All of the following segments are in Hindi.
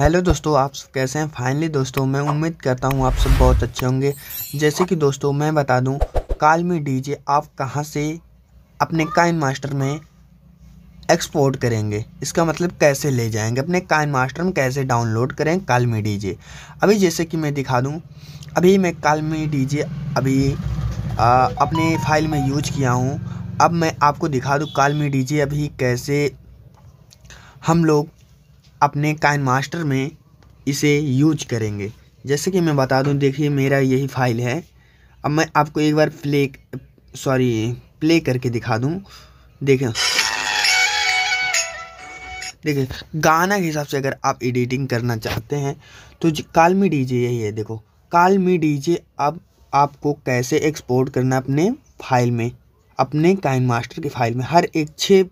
हेलो दोस्तों आप सब कैसे हैं फाइनली दोस्तों मैं उम्मीद करता हूं आप सब बहुत अच्छे होंगे जैसे कि दोस्तों मैं बता दूं काल में डीजे आप कहां से अपने काइन मास्टर में एक्सपोर्ट करेंगे इसका मतलब कैसे ले जाएंगे अपने काइन मास्टर में कैसे डाउनलोड करें काल में डीजे अभी जैसे कि मैं दिखा दूँ अभी मैं काल में डीजे अभी आ, अपने फाइल में यूज किया हूँ अब मैं आपको दिखा दूँ काल में डीजे अभी कैसे हम लोग अपने काइन मास्टर में इसे यूज करेंगे जैसे कि मैं बता दूं देखिए मेरा यही फाइल है अब मैं आपको एक बार प्ले सॉरी प्ले करके दिखा दूं देखें देखिए गाना के हिसाब से अगर आप एडिटिंग करना चाहते हैं तो काल मी डीजे यही है देखो काल मी डीजे अब आपको कैसे एक्सपोर्ट करना अपने फाइल में अपने काइन मास्टर की फाइल में हर एक छः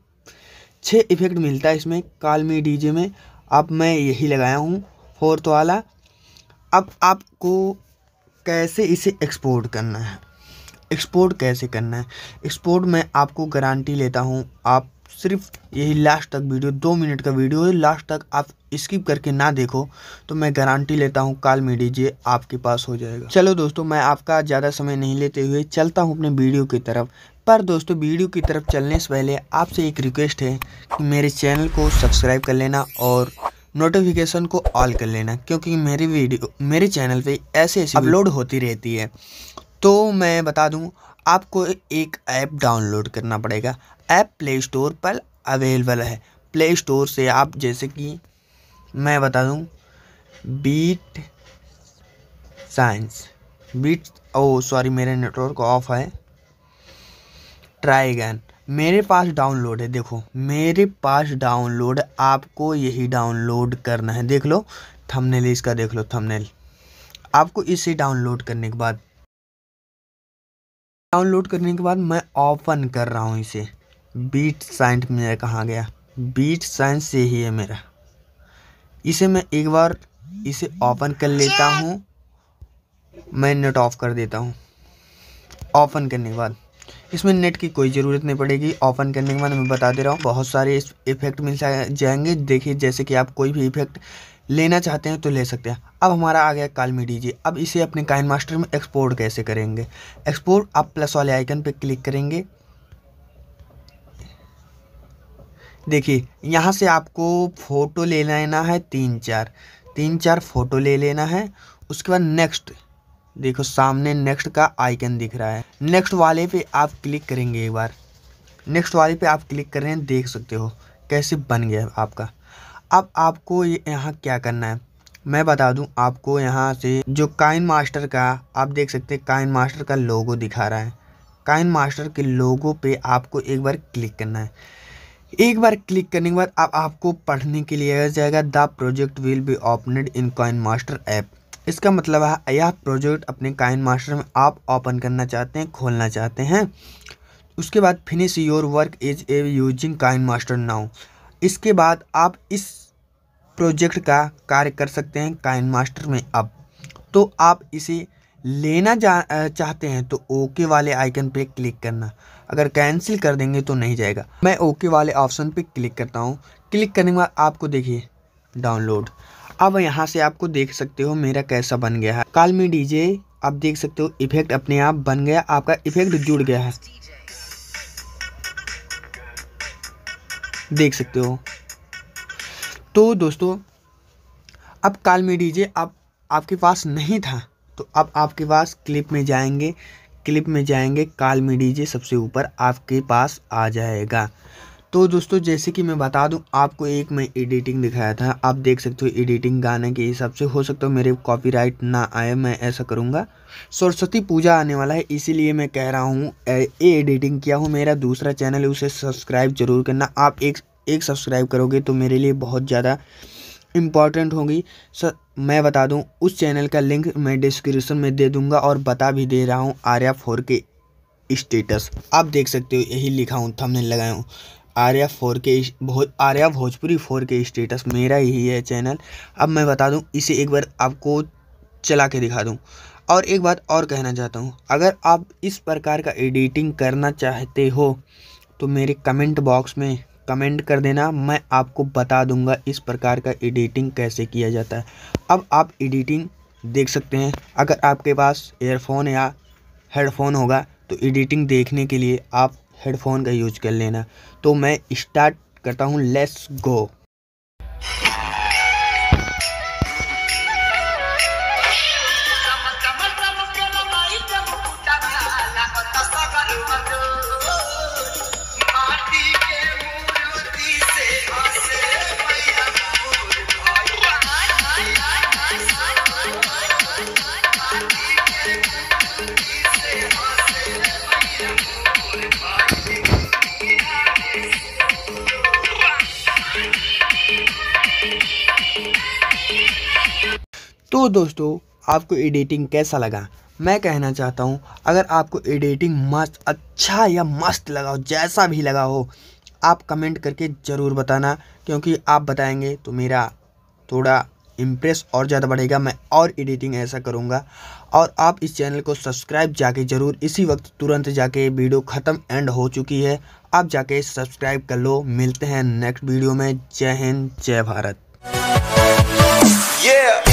छः इफेक्ट मिलता है इसमें काल मी डीजे में अब मैं यही लगाया हूँ फोर्थ वाला अब आपको कैसे इसे एक्सपोर्ट करना है एक्सपोर्ट कैसे करना है एक्सपोर्ट में आपको गारंटी लेता हूँ आप सिर्फ यही लास्ट तक वीडियो दो मिनट का वीडियो है लास्ट तक आप स्किप करके ना देखो तो मैं गारंटी लेता हूँ काल में डीजिए आपके पास हो जाएगा चलो दोस्तों मैं आपका ज़्यादा समय नहीं लेते हुए चलता हूँ अपने वीडियो की तरफ पर दोस्तों वीडियो की तरफ चलने से पहले आपसे एक रिक्वेस्ट है कि मेरे चैनल को सब्सक्राइब कर लेना और नोटिफिकेशन को ऑल कर लेना क्योंकि मेरी वीडियो मेरे चैनल पे ऐसे ऐसे अपलोड होती रहती है तो मैं बता दूं आपको एक ऐप डाउनलोड करना पड़ेगा ऐप प्ले स्टोर पर अवेलेबल है प्ले स्टोर से आप जैसे कि मैं बता दूं बीट साइंस बीट ओ सॉरी मेरे नेटवर्क ऑफ है ट्राई अगैन मेरे पास डाउनलोड है देखो मेरे पास डाउनलोड आपको यही डाउनलोड करना है देख लो थंबनेल इसका देख लो थंबनेल आपको इसे डाउनलोड करने के बाद डाउनलोड करने के बाद मैं ओपन कर रहा हूँ इसे बीट साइंट मेरा कहाँ गया बीट साइंस से ही है मेरा इसे मैं एक बार इसे ओपन कर लेता हूँ मैं नेट ऑफ कर देता हूँ ओपन करने के बाद इसमें नेट की कोई ज़रूरत नहीं पड़ेगी ओपन करने के बाद मैं बता दे रहा हूँ बहुत सारे इफेक्ट मिल जाएंगे देखिए जैसे कि आप कोई भी इफेक्ट लेना चाहते हैं तो ले सकते हैं अब हमारा आ गया मीडी जी अब इसे अपने काइन मास्टर में एक्सपोर्ट कैसे करेंगे एक्सपोर्ट आप प्लस वाले आइकन पर क्लिक करेंगे देखिए यहाँ से आपको फ़ोटो ले लेना है तीन चार तीन चार फ़ोटो ले लेना है उसके बाद नेक्स्ट देखो सामने नेक्स्ट का आइकन दिख रहा है नेक्स्ट वाले पे आप क्लिक करेंगे एक बार नेक्स्ट वाले पे आप क्लिक कर रहे हैं देख सकते हो कैसे बन गया आपका अब आपको ये यहाँ क्या करना है मैं बता दूं आपको यहाँ से जो काइन मास्टर का आप देख सकते हैं काइन मास्टर का लोगो दिखा रहा है काइन मास्टर के लोगो पे आपको एक बार क्लिक करना है एक बार क्लिक करने के बाद अब आपको पढ़ने के लिए आ जाएगा the project will be opened in KineMaster app इसका मतलब है यह प्रोजेक्ट अपने काइन मास्टर में आप ओपन करना चाहते हैं खोलना चाहते हैं उसके बाद finish your work is a using KineMaster now इसके बाद आप इस प्रोजेक्ट का कार्य कर सकते हैं काइन मास्टर में अब तो आप इसे लेना चाहते हैं तो ओके वाले आइकन पर क्लिक करना अगर कैंसिल कर देंगे तो नहीं जाएगा मैं ओके वाले ऑप्शन पर क्लिक करता हूँ क्लिक करने के बाद आपको देखिए डाउनलोड अब यहाँ से आपको देख सकते हो मेरा कैसा बन गया है काल में डीजे आप देख सकते हो इफेक्ट अपने आप बन गया आपका इफेक्ट जुड़ गया है देख सकते हो तो दोस्तों अब काल में डीजे आप आपके पास नहीं था तो अब आपके पास क्लिप में जाएंगे क्लिप में जाएंगे काल में डीजे सबसे ऊपर आपके पास आ जाएगा तो दोस्तों जैसे कि मैं बता दूं आपको एक मैं एडिटिंग दिखाया था आप देख सकते हो एडिटिंग गाने के हिसाब से हो सकता है मेरे कॉपीराइट ना आए मैं ऐसा करूँगा सरस्वती पूजा आने वाला है इसीलिए मैं कह रहा हूँ ए एडिटिंग किया हूँ मेरा दूसरा चैनल है उसे सब्सक्राइब जरूर करना आप एक एक सब्सक्राइब करोगे तो मेरे लिए बहुत ज़्यादा इम्पॉर्टेंट होगी सर मैं बता दूँ उस चैनल का लिंक मैं डिस्क्रिप्सन में दे दूँगा और बता भी दे रहा हूँ आर्या फोर के स्टेटस आप देख सकते हो यही लिखा हूँ थमने लगाया हूँ आर्या फोर के बहुत Arya Bhojpuri four K status मेरा ही है चैनल अब मैं बता दूं इसे एक बार आपको चला के दिखा दूं और एक बात और कहना चाहता हूं अगर आप इस प्रकार का एडिटिंग करना चाहते हो तो मेरे कमेंट बॉक्स में कमेंट कर देना मैं आपको बता दूंगा इस प्रकार का एडिटिंग कैसे किया जाता है अब आप एडिटिंग देख सकते हैं अगर आपके पास एयरफोन या हेडफोन होगा तो एडिटिंग देखने के लिए आप हेडफोन का यूज कर लेना तो मैं स्टार्ट करता हूँ लेट्स गो तो दोस्तों आपको एडिटिंग कैसा लगा मैं कहना चाहता हूँ अगर आपको एडिटिंग मस्त अच्छा या मस्त लगा हो जैसा भी लगा हो आप कमेंट करके ज़रूर बताना क्योंकि आप बताएंगे तो मेरा थोड़ा इम्प्रेस और ज़्यादा बढ़ेगा मैं और एडिटिंग ऐसा करूँगा और आप इस चैनल को सब्सक्राइब जाके ज़रूर इसी वक्त तुरंत जाके वीडियो ख़त्म एंड हो चुकी है आप जाके सब्सक्राइब कर लो मिलते हैं नेक्स्ट वीडियो में जय हिंद जय भारत yeah!